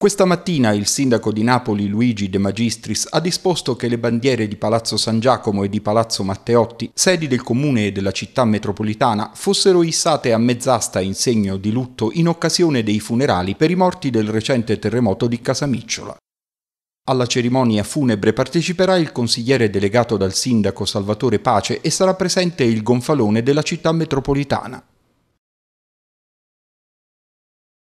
Questa mattina il sindaco di Napoli Luigi De Magistris ha disposto che le bandiere di Palazzo San Giacomo e di Palazzo Matteotti, sedi del comune e della città metropolitana, fossero issate a mezz'asta in segno di lutto in occasione dei funerali per i morti del recente terremoto di Casamicciola. Alla cerimonia funebre parteciperà il consigliere delegato dal sindaco Salvatore Pace e sarà presente il gonfalone della città metropolitana.